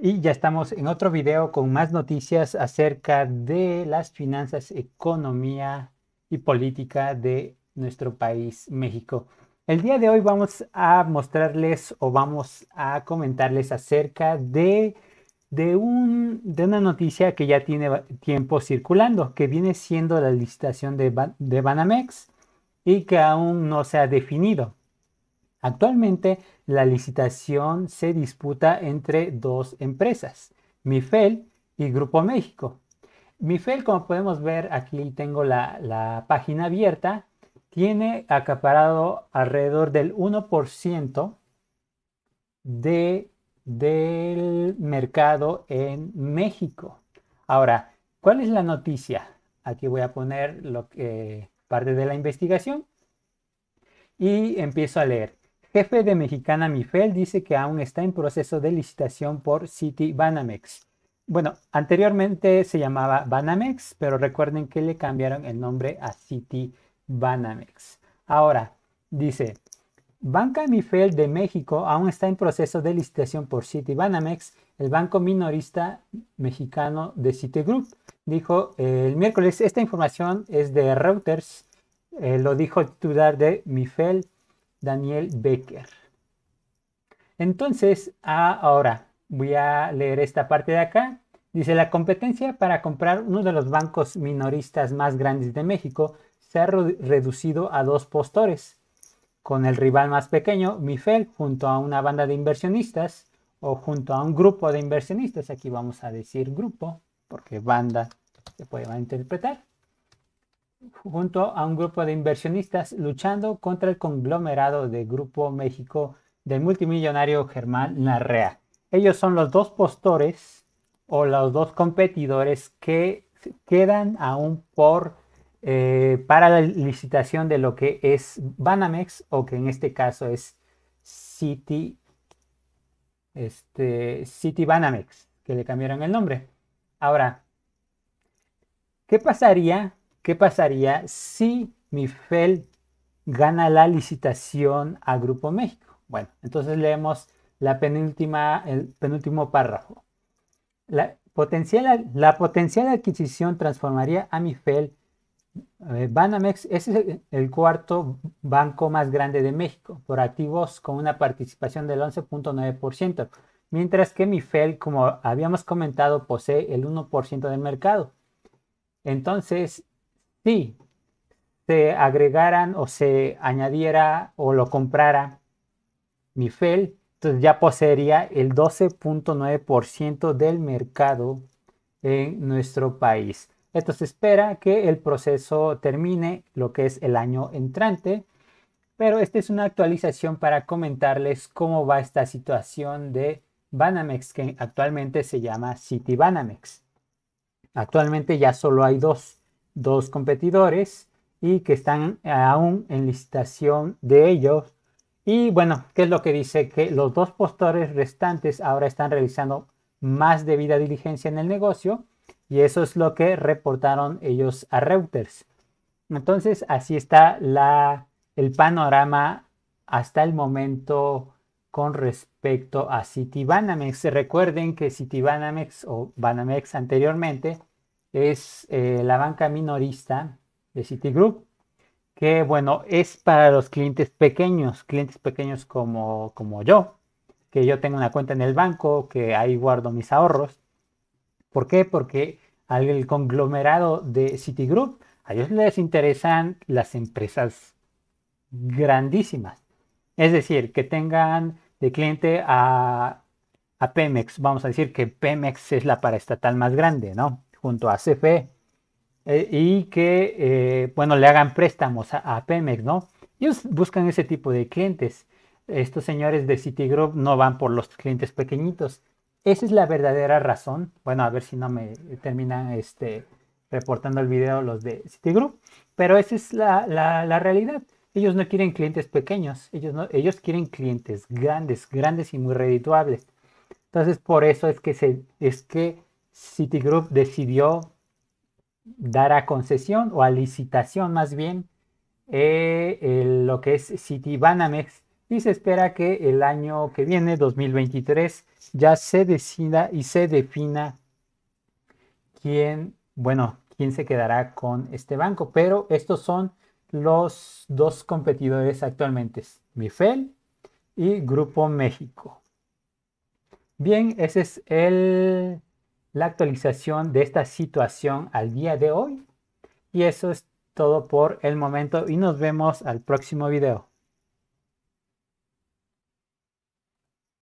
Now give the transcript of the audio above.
Y ya estamos en otro video con más noticias acerca de las finanzas, economía y política de nuestro país, México. El día de hoy vamos a mostrarles o vamos a comentarles acerca de, de, un, de una noticia que ya tiene tiempo circulando, que viene siendo la licitación de, de Banamex y que aún no se ha definido. Actualmente la licitación se disputa entre dos empresas, Mifel y Grupo México. Mifel, como podemos ver, aquí tengo la, página abierta, tiene acaparado alrededor del 1% de, del mercado en México. Ahora, ¿cuál es la noticia? Aquí voy a poner lo que, parte de la investigación y empiezo a leer jefe de Mexicana Mifel dice que aún está en proceso de licitación por City Banamex. Bueno, anteriormente se llamaba Banamex, pero recuerden que le cambiaron el nombre a City Banamex. Ahora, dice, Banca Mifel de México aún está en proceso de licitación por Banamex. el banco minorista mexicano de Citigroup. Dijo eh, el miércoles, esta información es de Reuters, eh, lo dijo el titular de Mifel, Daniel Becker. Entonces, ah, ahora voy a leer esta parte de acá. Dice, la competencia para comprar uno de los bancos minoristas más grandes de México se ha reducido a dos postores, con el rival más pequeño, Mifel, junto a una banda de inversionistas o junto a un grupo de inversionistas. Aquí vamos a decir grupo, porque banda se puede interpretar junto a un grupo de inversionistas luchando contra el conglomerado de Grupo México del multimillonario Germán Narrea. Ellos son los dos postores o los dos competidores que quedan aún por eh, para la licitación de lo que es Banamex o que en este caso es City, este, City Banamex, que le cambiaron el nombre. Ahora, ¿qué pasaría ¿Qué pasaría si Mifel gana la licitación a Grupo México? Bueno, entonces leemos la penúltima, el penúltimo párrafo. La potencial, la potencial adquisición transformaría a Mifel. Eh, Banamex es el cuarto banco más grande de México por activos con una participación del 11.9%, mientras que Mifel, como habíamos comentado, posee el 1% del mercado. Entonces, si se agregaran o se añadiera o lo comprara Mifel entonces ya poseería el 12.9% del mercado en nuestro país. Esto espera que el proceso termine lo que es el año entrante, pero esta es una actualización para comentarles cómo va esta situación de Banamex, que actualmente se llama City Banamex. Actualmente ya solo hay dos, dos competidores y que están eh, aún en licitación de ellos. Y bueno, ¿qué es lo que dice? Que los dos postores restantes ahora están realizando más debida diligencia en el negocio y eso es lo que reportaron ellos a Reuters. Entonces, así está la, el panorama hasta el momento con respecto a Citibanamex. Recuerden que Citibanamex o Banamex anteriormente es eh, la banca minorista de Citigroup, que bueno, es para los clientes pequeños, clientes pequeños como, como yo, que yo tengo una cuenta en el banco, que ahí guardo mis ahorros. ¿Por qué? Porque al conglomerado de Citigroup, a ellos les interesan las empresas grandísimas. Es decir, que tengan de cliente a, a Pemex. Vamos a decir que Pemex es la paraestatal más grande, ¿no? junto a CFE eh, y que, eh, bueno, le hagan préstamos a, Pemex, ¿no? Ellos buscan ese tipo de clientes. Estos señores de Citigroup no van por los clientes pequeñitos. Esa es la verdadera razón. Bueno, a ver si no me terminan este, reportando el video los de Citigroup, pero esa es la, realidad. Ellos no quieren clientes pequeños, ellos, no, ellos quieren clientes grandes, grandes y muy redituables. Entonces, por eso es que, es que Citigroup decidió dar a concesión o a licitación más bien eh, lo que es Citibanamex y se espera que el año que viene, 2023, ya se decida y se defina quién, bueno, quién se quedará con este banco. Pero estos son los dos competidores actualmente, Mifel y Grupo México. Bien, ese es el la actualización de esta situación al día de hoy. Y eso es todo por el momento y nos vemos al próximo video.